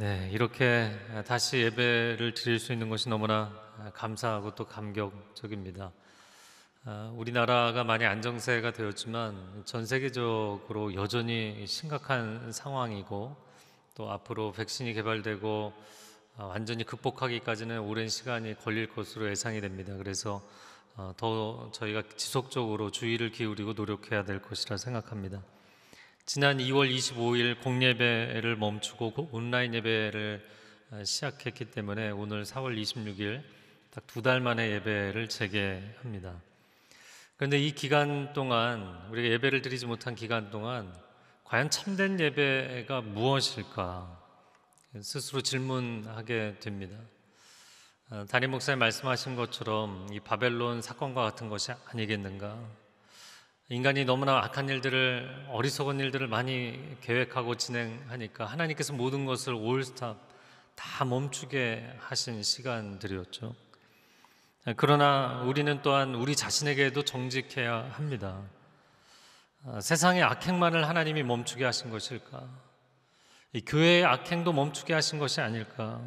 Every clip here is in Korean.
네, 이렇게 다시 예배를 드릴 수 있는 것이 너무나 감사하고 또 감격적입니다. 아, 우리나라가 많이 안정세가 되었지만 전 세계적으로 여전히 심각한 상황이고 또 앞으로 백신이 개발되고 아, 완전히 극복하기까지는 오랜 시간이 걸릴 것으로 예상이 됩니다. 그래서 어, 더 저희가 지속적으로 주의를 기울이고 노력해야 될 것이라 생각합니다. 지난 2월 25일 공예배를 멈추고 그 온라인 예배를 아, 시작했기 때문에 오늘 4월 26일 딱 두 달 만에 예배를 재개합니다. 그런데 이 기간 동안 우리가 예배를 드리지 못한 기간 동안 과연 참된 예배가 무엇일까 스스로 질문하게 됩니다. 아, 담임 목사님 말씀하신 것처럼 이 바벨론 사건과 같은 것이 아니겠는가? 인간이 너무나 악한 일들을 어리석은 일들을 많이 계획하고 진행하니까 하나님께서 모든 것을 올스탑 다 멈추게 하신 시간들이었죠. 그러나 우리는 또한 우리 자신에게도 정직해야 합니다. 아, 세상의 악행만을 하나님이 멈추게 하신 것일까? 교회의 악행도 멈추게 하신 것이 아닐까?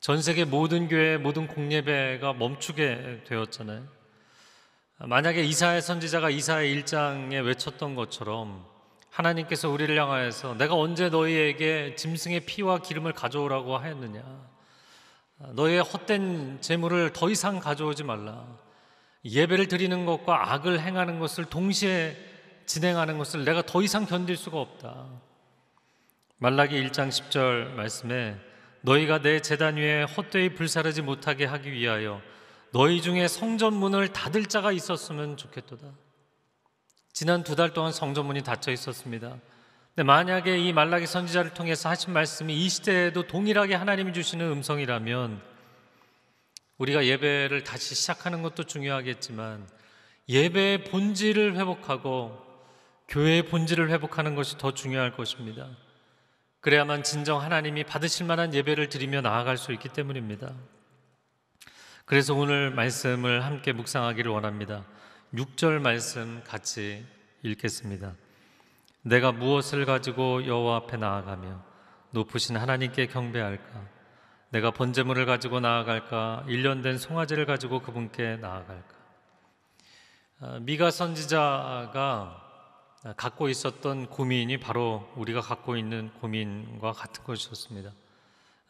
전 세계 모든 교회 모든 공예배가 멈추게 되었잖아요. 만약에 이사야 선지자가 이사야 1장에 외쳤던 것처럼 하나님께서 우리를 향하여서 내가 언제 너희에게 짐승의 피와 기름을 가져오라고 하였느냐 너희의 헛된 재물을 더 이상 가져오지 말라 예배를 드리는 것과 악을 행하는 것을 동시에 진행하는 것을 내가 더 이상 견딜 수가 없다 말라기 1장 10절 말씀에 너희가 내 재단 위에 헛되이 불사르지 못하게 하기 위하여 너희 중에 성전 문을 닫을 자가 있었으면 좋겠도다. 지난 두 달 동안 성전 문이 닫혀 있었습니다. 근데 만약에 이 말라기 선지자를 통해서 하신 말씀이 이 시대에도 동일하게 하나님이 주시는 음성이라면 우리가 예배를 다시 시작하는 것도 중요하겠지만 예배의 본질을 회복하고 교회의 본질을 회복하는 것이 더 중요할 것입니다. 그래야만 진정 하나님이 받으실 만한 예배를 드리며 나아갈 수 있기 때문입니다. 그래서 오늘 말씀을 함께 묵상하기를 원합니다. 6절 말씀 같이 읽겠습니다. 내가 무엇을 가지고 여호와 앞에 나아가며 높으신 하나님께 경배할까? 내가 번제물을 가지고 나아갈까? 1년 된 송아지를 가지고 그분께 나아갈까? 아, 미가 선지자가 갖고 있었던 고민이 바로 우리가 갖고 있는 고민과 같은 것이었습니다.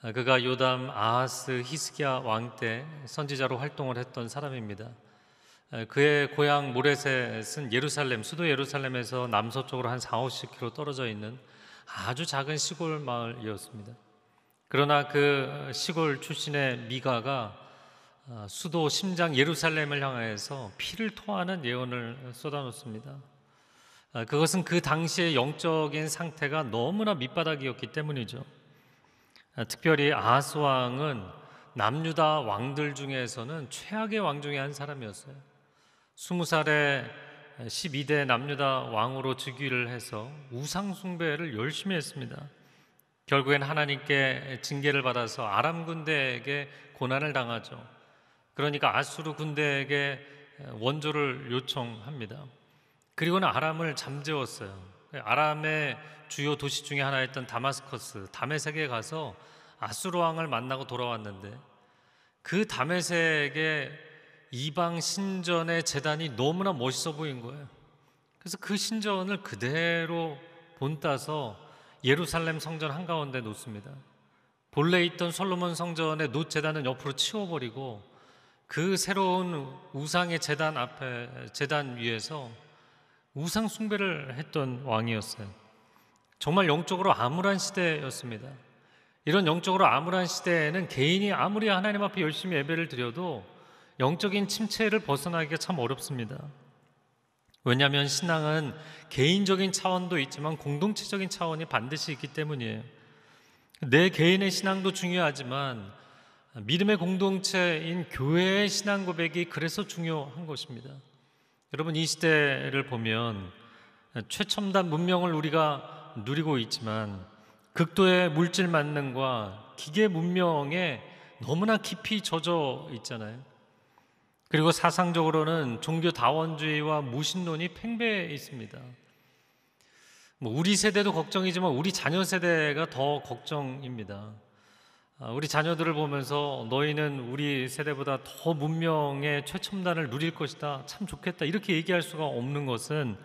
아, 그가 요담 아하스 히스기야 왕 때 선지자로 활동을 했던 사람입니다. 아, 그의 고향 모레셋은 예루살렘 수도 예루살렘에서 남서쪽으로 한 4, 50km 떨어져 있는 아주 작은 시골 마을이었습니다. 그러나 그 시골 출신의 미가가 아, 수도 심장 예루살렘을 향해서 피를 토하는 예언을 쏟아놓습니다. 그것은 그 당시의 영적인 상태가 너무나 밑바닥이었기 때문이죠. 아, 특별히 아하스 왕은 남유다 왕들 중에서는 최악의 왕 중에 한 사람이었어요. 스무 살에 12대 남유다 왕으로 즉위를 해서 우상 숭배를 열심히 했습니다. 결국엔 하나님께 징계를 받아서 아람 군대에게 고난을 당하죠. 그러니까 아수르 군대에게 원조를 요청합니다. 그리고는 아람을 잠재웠어요. 예, 아람의 주요 도시 중에 하나였던 다마스커스 다메섹에 가서 아수르 왕을 만나고 돌아왔는데 그 다메섹의 이방 신전의 재단이 너무나 멋있어 보인 거예요. 그래서 그 신전을 그대로 본따서 예루살렘 성전 한가운데 놓습니다. 본래 있던 솔로몬 성전의 노 재단은 옆으로 치워버리고 그 새로운 우상의 재단 앞에 재단 위에서 우상 숭배를 했던 왕이었어요. 정말 영적으로 암울한 시대였습니다. 이런 영적으로 암울한 시대에는 개인이 아무리 하나님 앞에 열심히 예배를 드려도 영적인 침체를 벗어나기가 참 어렵습니다. 왜냐하면 신앙은 개인적인 차원도 있지만 공동체적인 차원이 반드시 있기 때문이에요. 내 개인의 신앙도 중요하지만 믿음의 공동체인 교회의 신앙 고백이 그래서 중요한 것입니다. 여러분 이 시대를 보면 최첨단 문명을 우리가 누리고 있지만 극도의 물질 만능과 기계 문명에 너무나 깊이 젖어 있잖아요. 그리고 사상적으로는 종교 다원주의와 무신론이 팽배해 있습니다. 뭐 우리 세대도 걱정이지만 우리 자녀 세대가 더 걱정입니다. 아, 우리 자녀들을 보면서 너희는 우리 세대보다 더 문명의 최첨단을 누릴 것이다. 참 좋겠다. 이렇게 얘기할 수가 없는 것은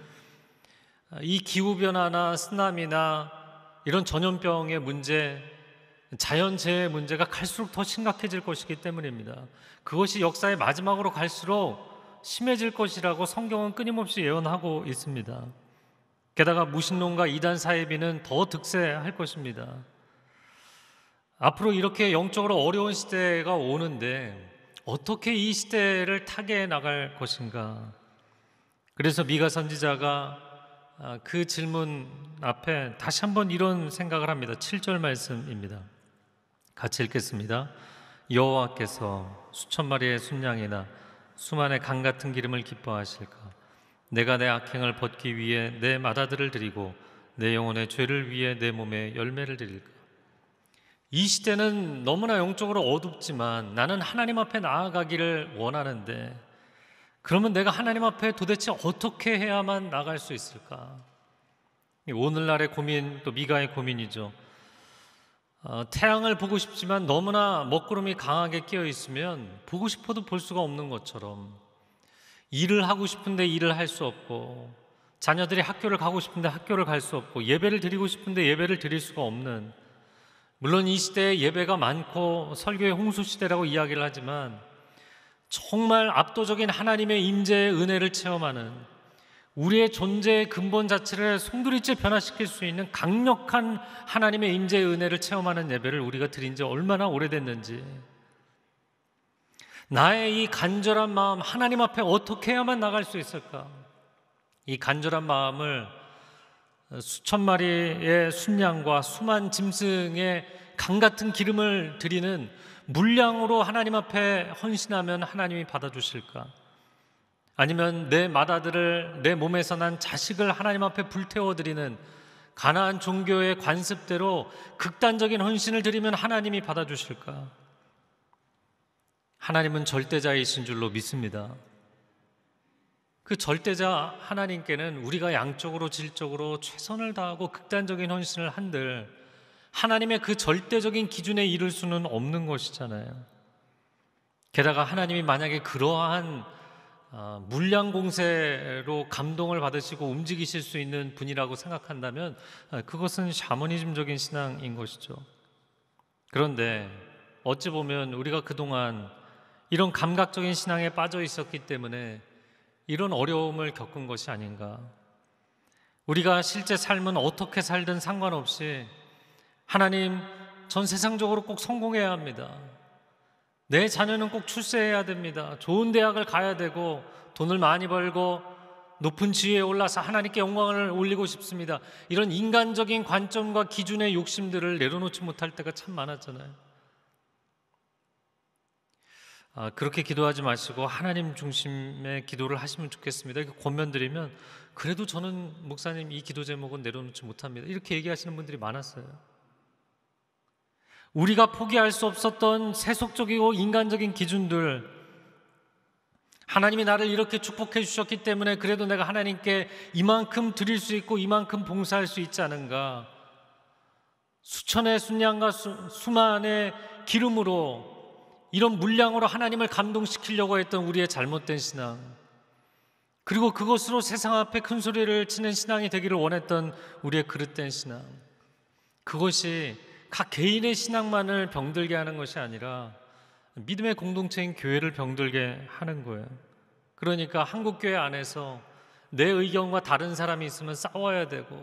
아, 이 기후 변화나 쓰나미나 이런 전염병의 문제, 자연재해 문제가 갈수록 더 심각해질 것이기 때문입니다. 그것이 역사의 마지막으로 갈수록 심해질 것이라고 성경은 끊임없이 예언하고 있습니다. 게다가 무신론과 이단 사이비는 더 득세할 것입니다. 앞으로 이렇게 영적으로 어려운 시대가 오는데 어떻게 이 시대를 타개해 나갈 것인가? 그래서 미가 선지자가 아, 그 질문 앞에 다시 한번 이런 생각을 합니다. 7절 말씀입니다. 같이 읽겠습니다. 여호와께서 수천 마리의 순양이나 수만의 강 같은 기름을 기뻐하실까? 내가 내 악행을 벗기 위해 내 마다들을 드리고 내 영혼의 죄를 위해 내 몸에 열매를 드릴까? 이 시대는 너무나 영적으로 어둡지만 나는 하나님 앞에 나아가기를 원하는데 그러면 내가 하나님 앞에 도대체 어떻게 해야만 나갈 수 있을까? 오늘날의 고민 또 미가의 고민이죠. 어, 태양을 보고 싶지만 너무나 먹구름이 강하게 끼어 있으면 보고 싶어도 볼 수가 없는 것처럼 일을 하고 싶은데 일을 할 수 없고 자녀들이 학교를 가고 싶은데 학교를 갈 수 없고 예배를 드리고 싶은데 예배를 드릴 수가 없는 물론 이 시대에 예배가 많고 설교의 홍수 시대라고 이야기를 하지만 정말 압도적인 하나님의 임재의 은혜를 체험하는 우리의 존재의 근본 자체를 송두리째 변화시킬 수 있는 강력한 하나님의 임재의 은혜를 체험하는 예배를 우리가 드린 지 얼마나 오래됐는지 나의 이 간절한 마음 하나님 앞에 어떻게 해야만 나갈 수 있을까? 이 간절한 마음을 수천 마리의 순양과 수만 짐승의 강 같은 기름을 드리는 물량으로 하나님 앞에 헌신하면 하나님이 받아주실까? 아니면 내 마다들을 내 몸에서 난 자식을 하나님 앞에 불태워 드리는 가나안 종교의 관습대로 극단적인 헌신을 드리면 하나님이 받아주실까? 하나님은 절대자이신 줄로 믿습니다. 그 절대자 하나님께는 우리가 양쪽으로 질적으로 최선을 다하고 극단적인 헌신을 한들 하나님의 그 절대적인 기준에 이를 수는 없는 것이잖아요. 게다가 하나님이 만약에 그러한 어, 물량 공세로 감동을 받으시고 움직이실 수 있는 분이라고 생각한다면 어, 그것은 샤머니즘적인 신앙인 것이죠. 그런데 어찌 보면 우리가 그동안 이런 감각적인 신앙에 빠져 있었기 때문에 이런 어려움을 겪은 것이 아닌가. 우리가 실제 삶은 어떻게 살든 상관없이 하나님 전 세상적으로 꼭 성공해야 합니다. 내 자녀는 꼭 출세해야 됩니다. 좋은 대학을 가야 되고 돈을 많이 벌고 높은 지위에 올라서 하나님께 영광을 올리고 싶습니다. 이런 인간적인 관점과 기준의 욕심들을 내려놓지 못할 때가 참 많았잖아요. 아, 그렇게 기도하지 마시고 하나님 중심의 기도를 하시면 좋겠습니다. 이렇게 권면드리면 그래도 저는 목사님 이 기도 제목은 내려놓지 못합니다. 이렇게 얘기하시는 분들이 많았어요. 우리가 포기할 수 없었던 세속적이고 인간적인 기준들 하나님이 나를 이렇게 축복해 주셨기 때문에 그래도 내가 하나님께 이만큼 드릴 수 있고 이만큼 봉사할 수 있지 않은가 수천의 순양과 수, 수만의 기름으로 이런 물량으로 하나님을 감동시키려고 했던 우리의 잘못된 신앙, 그리고 그것으로 세상 앞에 큰 소리를 치는 신앙이 되기를 원했던 우리의 그릇된 신앙, 그것이 각 개인의 신앙만을 병들게 하는 것이 아니라 믿음의 공동체인 교회를 병들게 하는 거예요. 그러니까 한국교회 안에서 내 의견과 다른 사람이 있으면 싸워야 되고,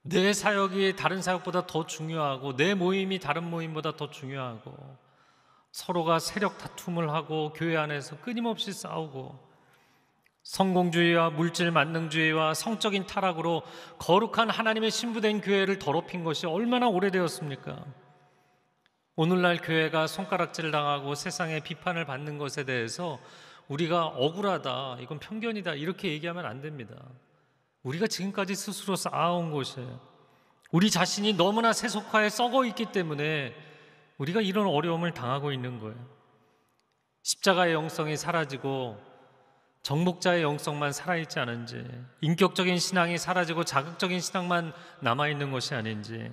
내 사역이 다른 사역보다 더 중요하고, 내 모임이 다른 모임보다 더 중요하고, 서로가 세력 다툼을 하고 교회 안에서 끊임없이 싸우고 성공주의와 물질 만능주의와 성적인 타락으로 거룩한 하나님의 신부된 교회를 더럽힌 것이 얼마나 오래되었습니까? 오늘날 교회가 손가락질 당하고 세상의 비판을 받는 것에 대해서 우리가 억울하다, 이건 편견이다, 이렇게 얘기하면 안 됩니다. 우리가 지금까지 스스로 쌓아온 것이에요. 우리 자신이 너무나 세속화에 썩어 있기 때문에 우리가 이런 어려움을 당하고 있는 거예요. 십자가의 영성이 사라지고 정복자의 영성만 살아있지 않은지, 인격적인 신앙이 사라지고 자극적인 신앙만 남아있는 것이 아닌지,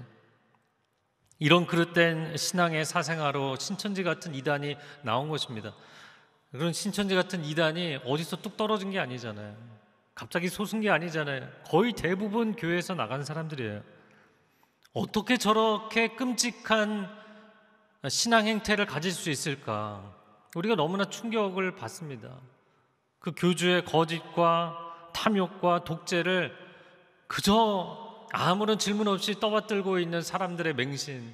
이런 그릇된 신앙의 사생아로 신천지 같은 이단이 나온 것입니다. 그런 신천지 같은 이단이 어디서 뚝 떨어진 게 아니잖아요. 갑자기 솟은 게 아니잖아요. 거의 대부분 교회에서 나간 사람들이에요. 어떻게 저렇게 끔찍한 신앙 행태를 가질 수 있을까? 우리가 너무나 충격을 받습니다. 그 교주의 거짓과 탐욕과 독재를 그저 아무런 질문 없이 떠받들고 있는 사람들의 맹신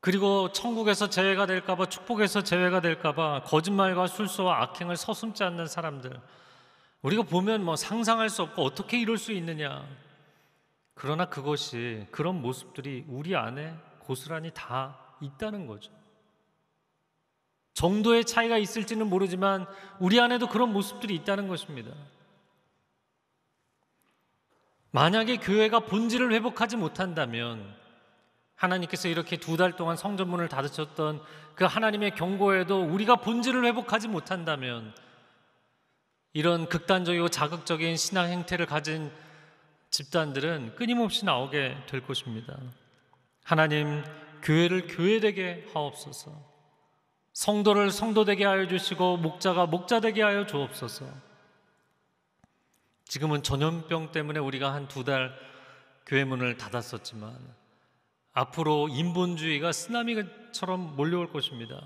그리고 천국에서 제외가 될까봐 축복에서 제외가 될까봐 거짓말과 술수와 악행을 서슴지 않는 사람들 우리가 보면 뭐 상상할 수 없고 어떻게 이럴 수 있느냐 그러나 그것이 그런 모습들이 우리 안에 고스란히 다 있다는 거죠. 정도의 차이가 있을지는 모르지만 우리 안에도 그런 모습들이 있다는 것입니다. 만약에 교회가 본질을 회복하지 못한다면 하나님께서 이렇게 두 달 동안 성전문을 닫으셨던 그 하나님의 경고에도 우리가 본질을 회복하지 못한다면 이런 극단적이고 자극적인 신앙 행태를 가진 집단들은 끊임없이 나오게 될 것입니다. 하나님 교회를 교회되게 하옵소서. 성도를 성도되게 하여 주시고 목자가 목자되게 하여 주옵소서. 지금은 전염병 때문에 우리가 한 두 달 교회 문을 닫았었지만 앞으로 인본주의가 쓰나미처럼 몰려올 것입니다.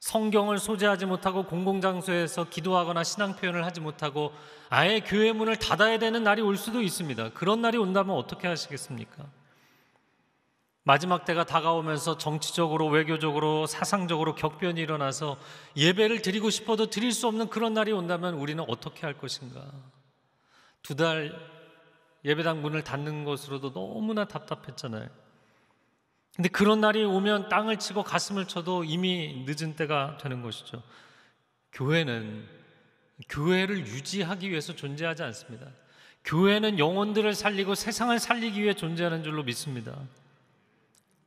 성경을 소재하지 못하고 공공장소에서 기도하거나 신앙 표현을 하지 못하고 아예 교회 문을 닫아야 되는 날이 올 수도 있습니다. 그런 날이 온다면 어떻게 하시겠습니까? 마지막 때가 다가오면서 정치적으로 외교적으로 사상적으로 격변이 일어나서 예배를 드리고 싶어도 드릴 수 없는 그런 날이 온다면 우리는 어떻게 할 것인가? 두 달 예배당 문을 닫는 것으로도 너무나 답답했잖아요. 근데 그런 날이 오면 땅을 치고 가슴을 쳐도 이미 늦은 때가 되는 것이죠. 교회는 교회를 유지하기 위해서 존재하지 않습니다. 교회는 영혼들을 살리고 세상을 살리기 위해 존재하는 줄로 믿습니다.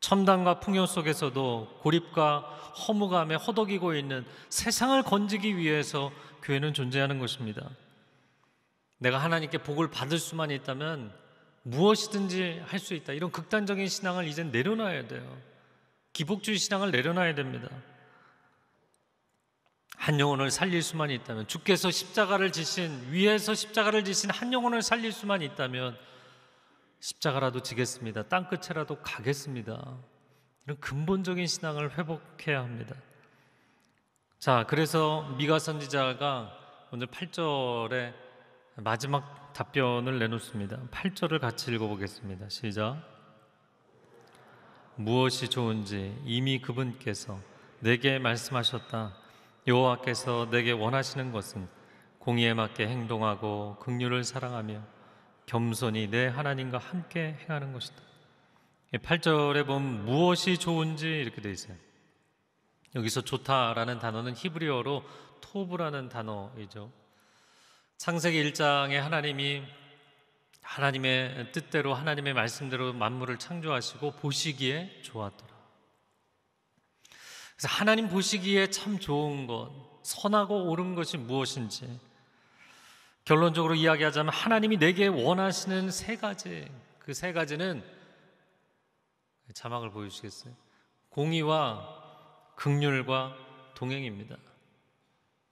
첨단과 풍요 속에서도 고립과 허무감에 허덕이고 있는 세상을 건지기 위해서 교회는 존재하는 것입니다. 내가 하나님께 복을 받을 수만 있다면 무엇이든지 할 수 있다. 이런 극단적인 신앙을 이제 내려놔야 돼요. 기복주의 신앙을 내려놔야 됩니다. 한 영혼을 살릴 수만 있다면 주께서 십자가를 지신 위에서 십자가를 지신 한 영혼을 살릴 수만 있다면 십자가라도 지겠습니다. 땅끝에라도 가겠습니다. 이런 근본적인 신앙을 회복해야 합니다. 자, 그래서 미가 선지자가 오늘 8절에 마지막 답변을 내놓습니다. 8절을 같이 읽어보겠습니다. 시작. 무엇이 좋은지 이미 그분께서 내게 말씀하셨다. 여호와께서 내게 원하시는 것은 공의에 맞게 행동하고 긍휼을 사랑하며 겸손히 내 하나님과 함께 행하는 것이다. 8절에 예, 보면 무엇이 좋은지 이렇게 돼 있어요. 여기서 좋다라는 단어는 히브리어로 토브라는 단어이죠. 창세기 1장에 하나님이 하나님의 뜻대로 하나님의 말씀대로 만물을 창조하시고 보시기에 좋았더라. 그래서 하나님 보시기에 참 좋은 것, 선하고 옳은 것이 무엇인지 결론적으로 이야기하자면 하나님이 내게 원하시는 세 가지 그 세 가지는 자막을 보여주시겠어요? 공의와 극률과 동행입니다.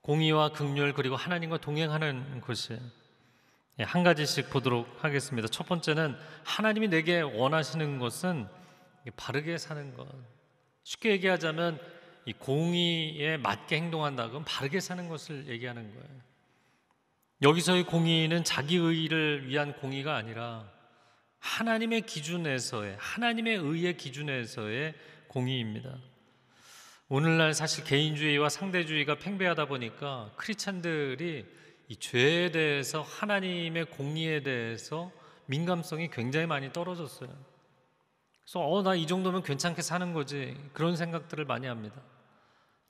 공의와 극률 그리고 하나님과 동행하는 것이에요. 예, 한 가지씩 보도록 하겠습니다. 첫 번째는 하나님이 내게 원하시는 것은 바르게 사는 것. 쉽게 얘기하자면 이 공의에 맞게 행동한다 그 바르게 사는 것을 얘기하는 거예요. 여기서의 공의는 자기 의의를 위한 공의가 아니라 하나님의 기준에서의 하나님의 의의 기준에서의 공의입니다. 오늘날 사실 개인주의와 상대주의가 팽배하다 보니까 크리스천들이 이 죄에 대해서 하나님의 공의에 대해서 민감성이 굉장히 많이 떨어졌어요. 그래서 어나이 정도면 괜찮게 사는 거지 그런 생각들을 많이 합니다.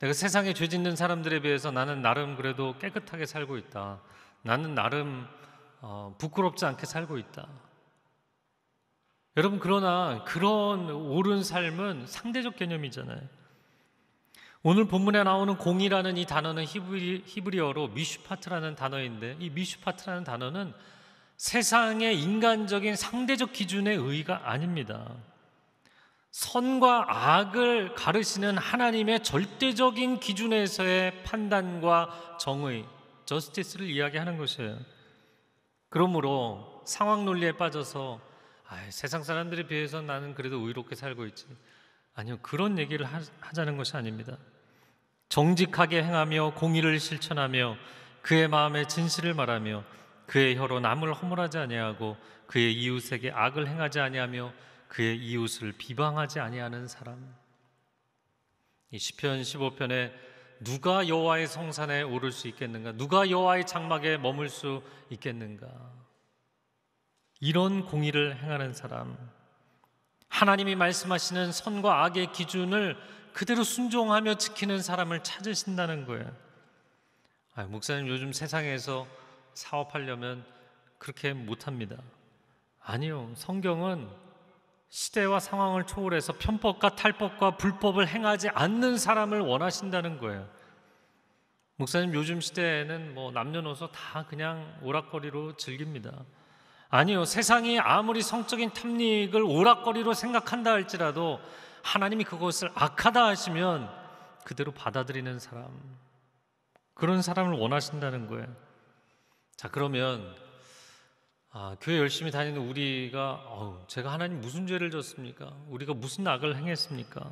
내가 세상에 죄 짓는 사람들에 비해서 나는 나름 그래도 깨끗하게 살고 있다. 나는 나름 어, 부끄럽지 않게 살고 있다. 여러분 그러나 그런 옳은 삶은 상대적 개념이잖아요. 오늘 본문에 나오는 공이라는 이 단어는 히브리, 히브리어로 미슈파트라는 단어인데 이 미슈파트라는 단어는 세상의 인간적인 상대적 기준의 의가 아닙니다. 선과 악을 가르시는 하나님의 절대적인 기준에서의 판단과 정의, 저스티스를 이야기하는 것이에요. 그러므로 상황 논리에 빠져서 아, 세상 사람들에 비해서 나는 그래도 의롭게 살고 있지. 아니요, 그런 얘기를 하, 하자는 것이 아닙니다. 정직하게 행하며 공의를 실천하며 그의 마음의 진실을 말하며 그의 혀로 남을 허물하지 아니하고 그의 이웃에게 악을 행하지 아니하며 그의 이웃을 비방하지 아니하는 사람. 이0편 15편에 누가 여호와의 성산에 오를 수 있겠는가? 누가 여호와의 장막에 머물 수 있겠는가? 이런 공의를 행하는 사람. 하나님이 말씀하시는 선과 악의 기준을 그대로 순종하며 지키는 사람을 찾으신다는 거예요. 아, 목사님 요즘 세상에서 사업하려면 그렇게 못합니다. 아니요. 성경은 시대와 상황을 초월해서 편법과 탈법과 불법을 행하지 않는 사람을 원하신다는 거예요. 목사님 요즘 시대에는 뭐 남녀노소 다 그냥 오락거리로 즐깁니다. 아니요. 세상이 아무리 성적인 탐닉을 오락거리로 생각한다 할지라도 하나님이 그것을 악하다 하시면 그대로 받아들이는 사람 그런 사람을 원하신다는 거예요. 자, 그러면 아, 교회 열심히 다니는 우리가 어우, 제가 하나님 무슨 죄를 졌습니까? 우리가 무슨 악을 행했습니까?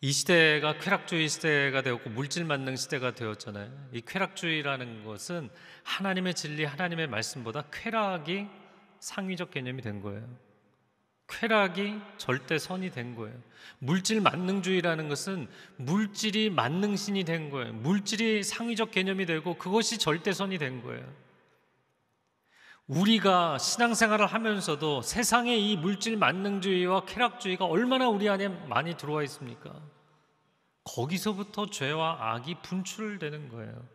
이 시대가 쾌락주의 시대가 되었고 물질 만능 시대가 되었잖아요. 이 쾌락주의라는 것은 하나님의 진리, 하나님의 말씀보다 쾌락이 상위적 개념이 된 거예요. 쾌락이 절대 선이 된 거예요. 물질 만능주의라는 것은 물질이 만능신이 된 거예요. 물질이 상위적 개념이 되고 그것이 절대 선이 된 거예요. 우리가 신앙생활을 하면서도 세상의 이 물질 만능주의와 쾌락주의가 얼마나 우리 안에 많이 들어와 있습니까? 거기서부터 죄와 악이 분출되는 거예요.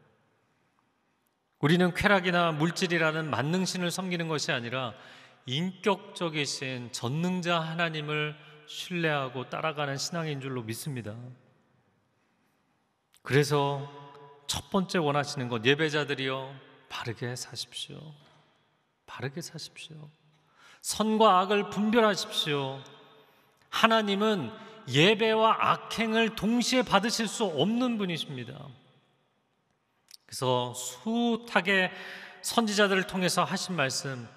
우리는 쾌락이나 물질이라는 만능신을 섬기는 것이 아니라 인격적이신 전능자 하나님을 신뢰하고 따라가는 신앙인 줄로 믿습니다. 그래서 첫 번째 원하시는 것 예배자들이여 바르게 사십시오. 바르게 사십시오. 선과 악을 분별하십시오. 하나님은 예배와 악행을 동시에 받으실 수 없는 분이십니다. 그래서 수탁의 선지자들을 통해서 하신 말씀,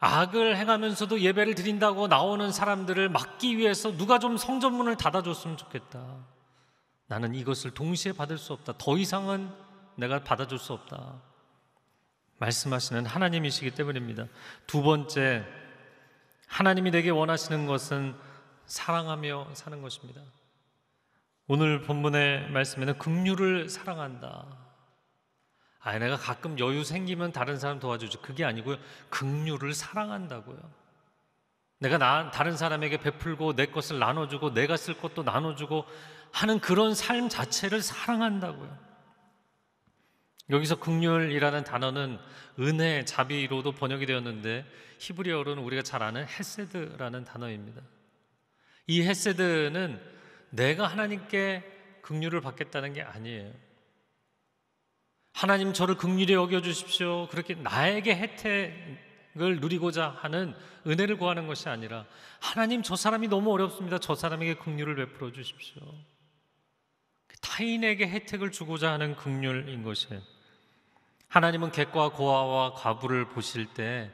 악을 행하면서도 예배를 드린다고 나오는 사람들을 막기 위해서 누가 좀 성전문을 닫아줬으면 좋겠다. 나는 이것을 동시에 받을 수 없다. 더 이상은 내가 받아줄 수 없다. 말씀하시는 하나님이시기 때문입니다. 두 번째, 하나님이 내게 원하시는 것은 사랑하며 사는 것입니다. 오늘 본문의 말씀에는 긍휼을 사랑한다. 아, 내가 가끔 여유 생기면 다른 사람 도와주지. 그게 아니고요. 긍휼을 사랑한다고요. 내가 나, 다른 사람에게 베풀고 내 것을 나눠주고 내가 쓸 것도 나눠주고 하는 그런 삶 자체를 사랑한다고요. 여기서 극률이라는 단어는 은혜, 자비로도 번역이 되었는데 히브리어로는 우리가 잘 아는 헤세드라는 단어입니다. 이 헤세드는 내가 하나님께 극률을 받겠다는 게 아니에요. 하나님 저를 극률에 여겨 주십시오. 그렇게 나에게 혜택을 누리고자 하는 은혜를 구하는 것이 아니라 하나님 저 사람이 너무 어렵습니다. 저 사람에게 극률을 베풀어 주십시오. 그 타인에게 혜택을 주고자 하는 극률인 것이에요. 하나님은 객과 고아와 과부를 보실 때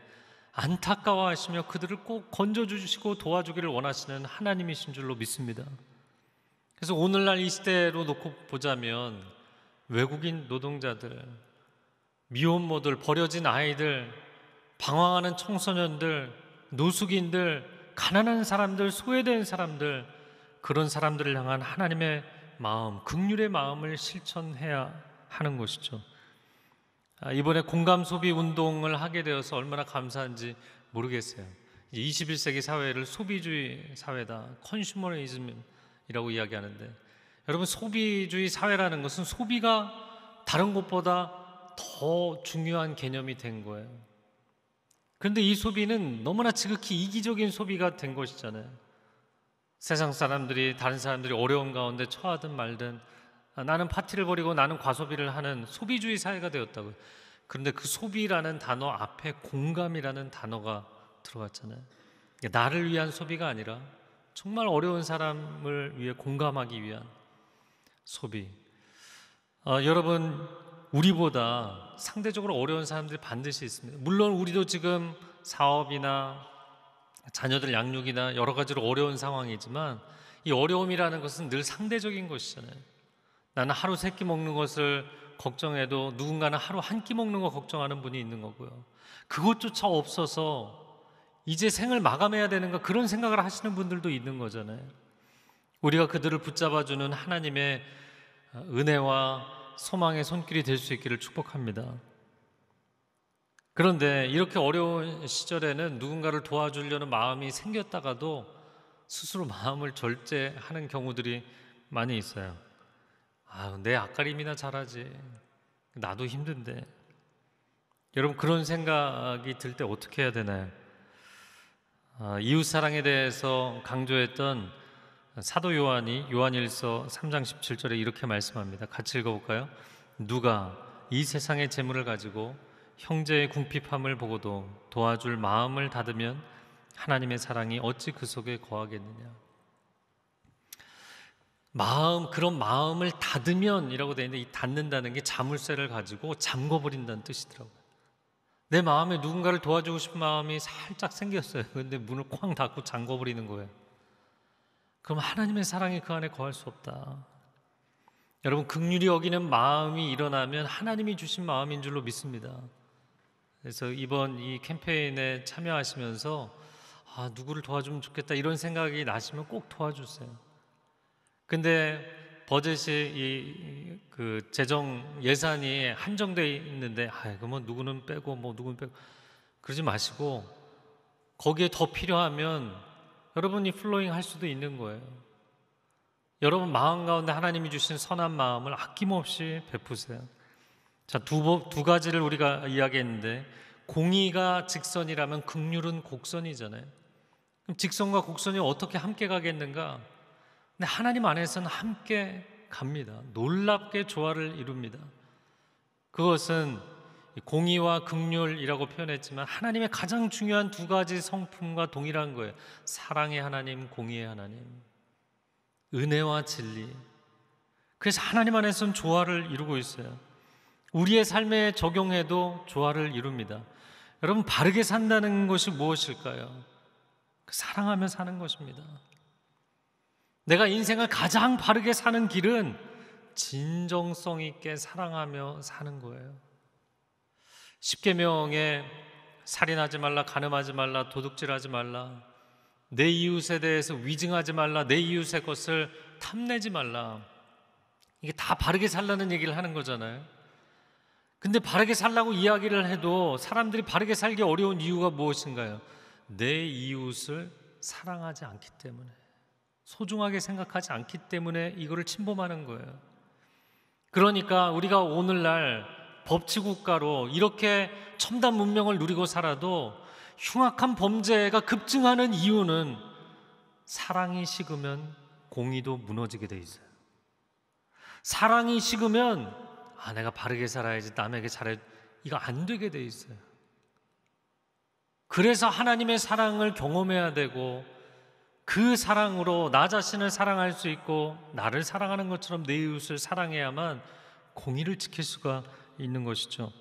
안타까워하시며 그들을 꼭 건져주시고 도와주기를 원하시는 하나님이신 줄로 믿습니다. 그래서 오늘날 이 시대로 놓고 보자면 외국인 노동자들, 미혼모들, 버려진 아이들, 방황하는 청소년들, 노숙인들, 가난한 사람들, 소외된 사람들, 그런 사람들을 향한 하나님의 마음, 극률의 마음을 실천해야 하는 것이죠. 아, 이번에 공감 소비 운동을 하게 되어서 얼마나 감사한지 모르겠어요. 21세기 사회를 소비주의 사회다, 컨슈머리즘이라고 이야기하는데 여러분 소비주의 사회라는 것은 소비가 다른 것보다 더 중요한 개념이 된 거예요. 그런데 이 소비는 너무나 지극히 이기적인 소비가 된 것이잖아요. 세상 사람들이 다른 사람들이 어려운 가운데 처하든 말든 아, 나는 파티를 벌이고 나는 과소비를 하는 소비주의 사회가 되었다고요. 그런데 그 소비라는 단어 앞에 공감이라는 단어가 들어갔잖아요. 그러니까 나를 위한 소비가 아니라 정말 어려운 사람을 위해 공감하기 위한 소비. 어, 여러분 우리보다 상대적으로 어려운 사람들이 반드시 있습니다. 물론 우리도 지금 사업이나 자녀들 양육이나 여러 가지로 어려운 상황이지만 이 어려움이라는 것은 늘 상대적인 것이잖아요. 나는 하루 세 끼 먹는 것을 걱정해도 누군가는 하루 한 끼 먹는 거 걱정하는 분이 있는 거고요. 그것조차 없어서 이제 생을 마감해야 되는가 그런 생각을 하시는 분들도 있는 거잖아요. 우리가 그들을 붙잡아 주는 하나님의 은혜와 소망의 손길이 될 수 있기를 축복합니다. 그런데 이렇게 어려운 시절에는 누군가를 도와주려는 마음이 생겼다가도 스스로 마음을 절제하는 경우들이 많이 있어요. 아, 내 앞가림이나 잘하지. 나도 힘든데. 여러분 그런 생각이 들 때 어떻게 해야 되나요? 아, 이웃 사랑에 대해서 강조했던 사도 요한이 요한일서 3장 17절에 이렇게 말씀합니다. 같이 읽어볼까요? 누가 이 세상의 재물을 가지고 형제의 궁핍함을 보고도 도와줄 마음을 닫으면 하나님의 사랑이 어찌 그 속에 거하겠느냐? 마음 그런 마음을 닫으면이라고 되어 있는데 이 닫는다는 게 자물쇠를 가지고 잠궈 버린다는 뜻이더라고요. 내 마음에 누군가를 도와주고 싶은 마음이 살짝 생겼어요. 그런데 문을 쾅 닫고 잠궈 버리는 거예요. 그럼 하나님의 사랑이 그 안에 거할 수 없다. 여러분 극률이 여기는 마음이 일어나면 하나님이 주신 마음인 줄로 믿습니다. 그래서 이번 이 캠페인에 참여하시면서 아 누구를 도와주면 좋겠다 이런 생각이 나시면 꼭 도와주세요. 근데 버젯이 이그 재정 예산이 한정돼 있는데 아 그러면 뭐 누구는 빼고 뭐 누구는 빼고 그러지 마시고 거기에 더 필요하면 여러분이 플로잉 할 수도 있는 거예요. 여러분 마음 가운데 하나님이 주신 선한 마음을 아낌없이 베푸세요. 자, 두, 두 가지를 우리가 이야기했는데 공의가 직선이라면 극률은 곡선이잖아요. 그럼 직선과 곡선이 어떻게 함께 가겠는가? 근데 하나님 안에서는 함께 갑니다. 놀랍게 조화를 이룹니다. 그것은 공의와 극률이라고 표현했지만 하나님의 가장 중요한 두 가지 성품과 동일한 거예요. 사랑의 하나님, 공의의 하나님. 은혜와 진리. 그래서 하나님 안에서는 조화를 이루고 있어요. 우리의 삶에 적용해도 조화를 이룹니다. 여러분 바르게 산다는 것이 무엇일까요? 그 사랑하며 사는 것입니다. 내가 인생을 가장 바르게 사는 길은 진정성 있게 사랑하며 사는 거예요. 십계명에 살인하지 말라, 가늠하지 말라, 도둑질하지 말라, 내 이웃에 대해서 위증하지 말라, 내 이웃의 것을 탐내지 말라. 이게 다 바르게 살라는 얘기를 하는 거잖아요. 근데 바르게 살라고 이야기를 해도 사람들이 바르게 살기 어려운 이유가 무엇인가요? 내 이웃을 사랑하지 않기 때문에. 소중하게 생각하지 않기 때문에 이거를 침범하는 거예요. 그러니까 우리가 오늘날 법치국가로 이렇게 첨단 문명을 누리고 살아도 흉악한 범죄가 급증하는 이유는 사랑이 식으면 공의도 무너지게 돼 있어요. 사랑이 식으면 아 내가 바르게 살아야지 남에게 잘해 이거 안 되게 돼 있어요. 그래서 하나님의 사랑을 경험해야 되고 그 사랑으로 나 자신을 사랑할 수 있고 나를 사랑하는 것처럼 내 이웃을 사랑해야만 공의를 지킬 수가 있는 것이죠.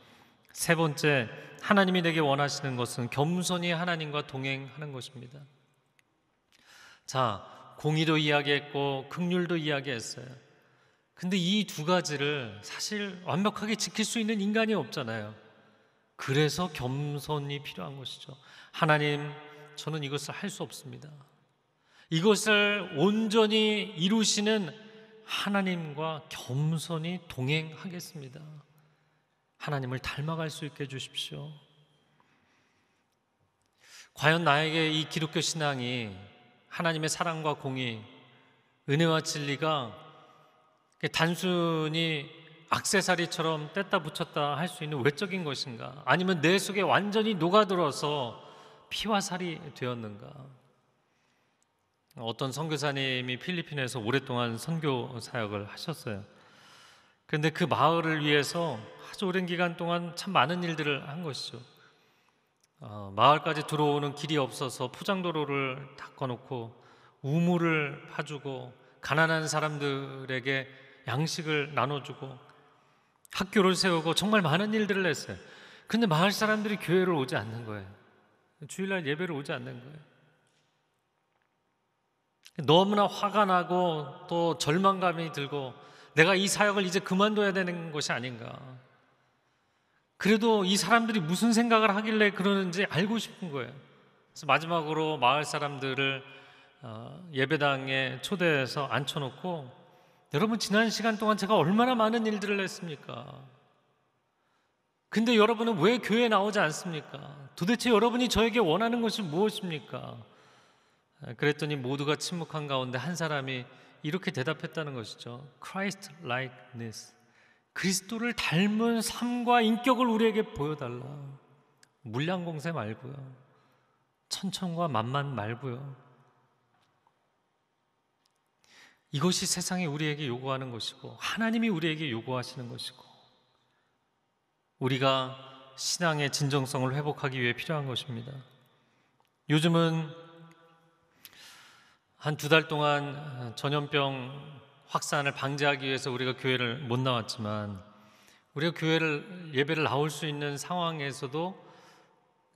세 번째, 하나님이 내게 원하시는 것은 겸손히 하나님과 동행하는 것입니다. 자, 공의도 이야기했고 극률도 이야기했어요. 근데 이 두 가지를 사실 완벽하게 지킬 수 있는 인간이 없잖아요. 그래서 겸손이 필요한 것이죠. 하나님, 저는 이것을 할 수 없습니다. 이것을 온전히 이루시는 하나님과 겸손히 동행하겠습니다. 하나님을 닮아갈 수 있게 해주십시오. 과연 나에게 이 기독교 신앙이 하나님의 사랑과 공의, 은혜와 진리가 단순히 악세사리처럼 뗐다 붙였다 할 수 있는 외적인 것인가? 아니면 내 속에 완전히 녹아들어서 피와 살이 되었는가? 어떤 선교사님이 필리핀에서 오랫동안 선교 사역을 하셨어요. 그런데 그 마을을 위해서 아주 오랜 기간 동안 참 많은 일들을 한 것이죠. 어, 마을까지 들어오는 길이 없어서 포장도로를 닦아놓고 우물을 파주고 가난한 사람들에게 양식을 나눠주고 학교를 세우고 정말 많은 일들을 했어요. 근데 마을 사람들이 교회를 오지 않는 거예요. 주일날 예배를 오지 않는 거예요. 너무나 화가 나고 또 절망감이 들고 내가 이 사역을 이제 그만둬야 되는 것이 아닌가. 그래도 이 사람들이 무슨 생각을 하길래 그러는지 알고 싶은 거예요. 그래서 마지막으로 마을 사람들을 어, 예배당에 초대해서 앉혀놓고 여러분 지난 시간 동안 제가 얼마나 많은 일들을 했습니까? 근데 여러분은 왜 교회에 나오지 않습니까? 도대체 여러분이 저에게 원하는 것이 무엇입니까? 그랬더니 모두가 침묵한 가운데 한 사람이 이렇게 대답했다는 것이죠. Christ likeness. 그리스도를 닮은 삶과 인격을 우리에게 보여달라. 물량공세 말고요. 천천과 만만 말고요. 이것이 세상이 우리에게 요구하는 것이고 하나님이 우리에게 요구하시는 것이고 우리가 신앙의 진정성을 회복하기 위해 필요한 것입니다. 요즘은 한두달 동안 전염병 확산을 방지하기 위해서 우리가 교회를 못 나왔지만 우리가 교회를 예배를 나올 수 있는 상황에서도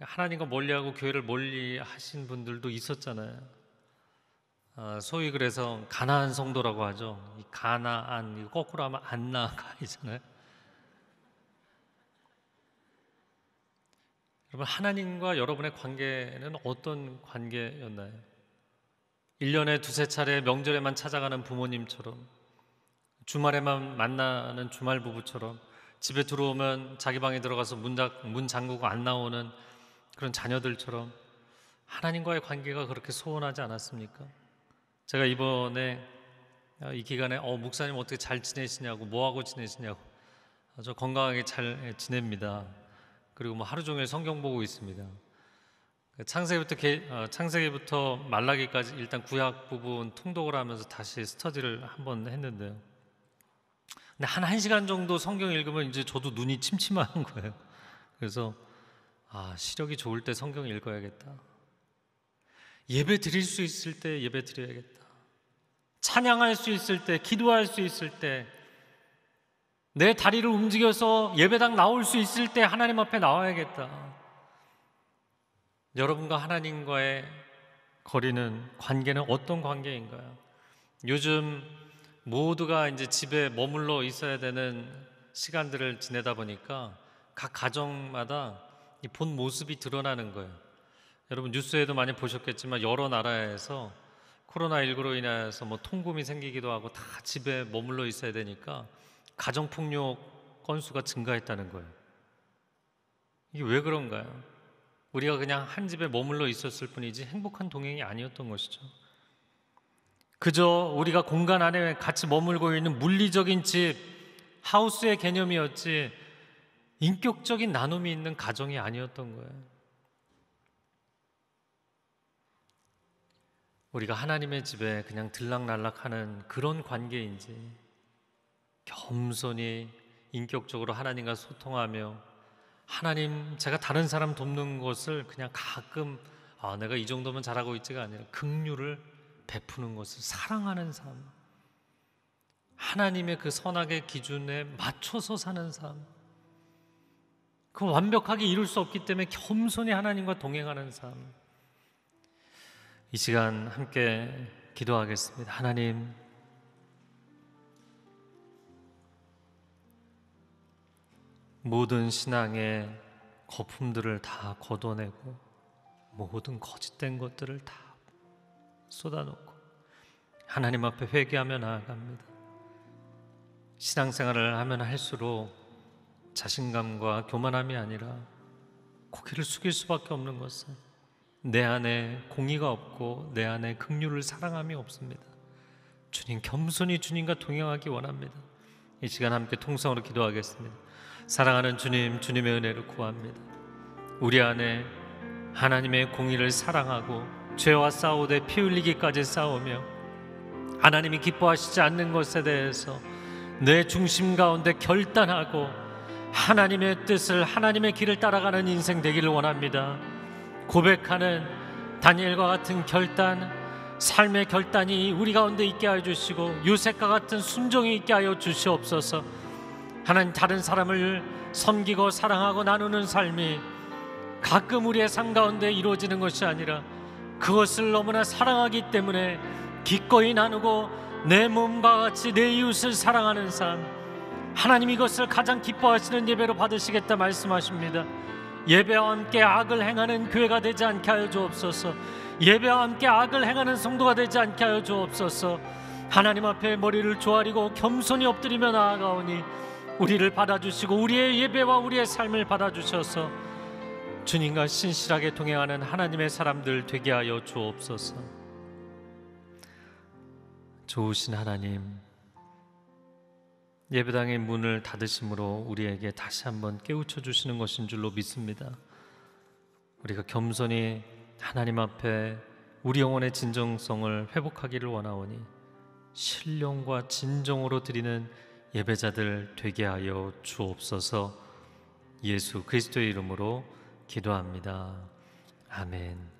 하나님과 멀리하고 교회를 멀리 하신 분들도 있었잖아요. 아, 소위 그래서 가나안 성도라고 하죠. 이 가나안 이거 거꾸로 하면 안나가이잖아요. 여러분 하나님과 여러분의 관계는 어떤 관계였나요? 1년에 두세 차례 명절에만 찾아가는 부모님처럼 주말에만 만나는 주말 부부처럼 집에 들어오면 자기 방에 들어가서 문, 닫, 문 잠그고 안 나오는 그런 자녀들처럼 하나님과의 관계가 그렇게 소원하지 않았습니까? 제가 이번에 아, 이 기간에 어, 목사님 어떻게 잘 지내시냐고 뭐하고 지내시냐고 저 건강하게 잘 지냅니다. 그리고 뭐 하루 종일 성경 보고 있습니다. 그 창세기부터 개, 어, 창세기부터 말라기까지 일단 구약 부분 통독을 하면서 다시 스터디를 한 번 했는데요. 근데 한 1시간 정도 성경 읽으면 이제 저도 눈이 침침한 거예요. 그래서 아, 시력이 좋을 때 성경 읽어야겠다. 예배 드릴 수 있을 때 예배 드려야겠다. 찬양할 수 있을 때 기도할 수 있을 때 내 다리를 움직여서 예배당 나올 수 있을 때 하나님 앞에 나와야겠다. 여러분과 하나님과의 거리는 관계는 어떤 관계인가요? 요즘 모두가 이제 집에 머물러 있어야 되는 시간들을 지내다 보니까 각 가정마다 본 모습이 드러나는 거예요. 여러분 뉴스에도 많이 보셨겠지만 여러 나라에서 코로나19로 인해서 뭐 통금이 생기기도 하고 다 집에 머물러 있어야 되니까 가정폭력 건수가 증가했다는 거예요. 이게 왜 그런가요? 우리가 그냥 한 집에 머물러 있었을 뿐이지 행복한 동행이 아니었던 것이죠. 그저 우리가 공간 안에 같이 머물고 있는 물리적인 집, 하우스의 개념이었지 인격적인 나눔이 있는 가정이 아니었던 거예요. 우리가 하나님의 집에 그냥 들락날락하는 그런 관계인지 겸손히 인격적으로 하나님과 소통하며 하나님 제가 다른 사람 돕는 것을 그냥 가끔 아 내가 이 정도면 잘하고 있지가 아니라 극류를 베푸는 것을 사랑하는 삶 하나님의 그 선악의 기준에 맞춰서 사는 삶람그 완벽하게 이룰 수 없기 때문에 겸손히 하나님과 동행하는 삶이 시간 함께 기도하겠습니다 하나님 모든 신앙의 거품들을 다 걷어내고 모든 거짓된 것들을 다 쏟아놓고 하나님 앞에 회개하며 나아갑니다. 신앙생활을 하면 할수록 자신감과 교만함이 아니라 고개를 숙일 수밖에 없는 것은 내 안에 공의가 없고 내 안에 긍휼을 사랑함이 없습니다. 주님 겸손히 주님과 동행하기 원합니다. 이 시간 함께 통성으로 기도하겠습니다. 사랑하는 주님, 주님의 은혜를 구합니다. 우리 안에 하나님의 공의를 사랑하고 죄와 싸우되 피 흘리기까지 싸우며 하나님이 기뻐하시지 않는 것에 대해서 내 중심 가운데 결단하고 하나님의 뜻을 하나님의 길을 따라가는 인생 되기를 원합니다. 고백하는 다니엘과 같은 결단, 삶의 결단이 우리 가운데 있게 하여 주시고 요셉과 같은 순종이 있게 하여 주시옵소서. 하나님 다른 사람을 섬기고 사랑하고 나누는 삶이 가끔 우리의 삶 가운데 이루어지는 것이 아니라 그것을 너무나 사랑하기 때문에 기꺼이 나누고 내 몸과 같이 내 이웃을 사랑하는 삶 하나님 이것을 가장 기뻐하시는 예배로 받으시겠다 말씀하십니다. 예배와 함께 악을 행하는 교회가 되지 않게 하여 주옵소서. 예배와 함께 악을 행하는 성도가 되지 않게 하여 주옵소서. 하나님 앞에 머리를 조아리고 겸손히 엎드리며 나아가오니 우리를 받아주시고 우리의 예배와 우리의 삶을 받아주셔서 주님과 신실하게 동행하는 하나님의 사람들 되게 하여 주옵소서. 좋으신 하나님, 예배당의 문을 닫으심으로 우리에게 다시 한번 깨우쳐 주시는 것인 줄로 믿습니다. 우리가 겸손히 하나님 앞에 우리 영혼의 진정성을 회복하기를 원하오니 신령과 진정으로 드리는 예배자들 되게 하여 주옵소서 예수 그리스도의 이름으로 기도합니다. 아멘.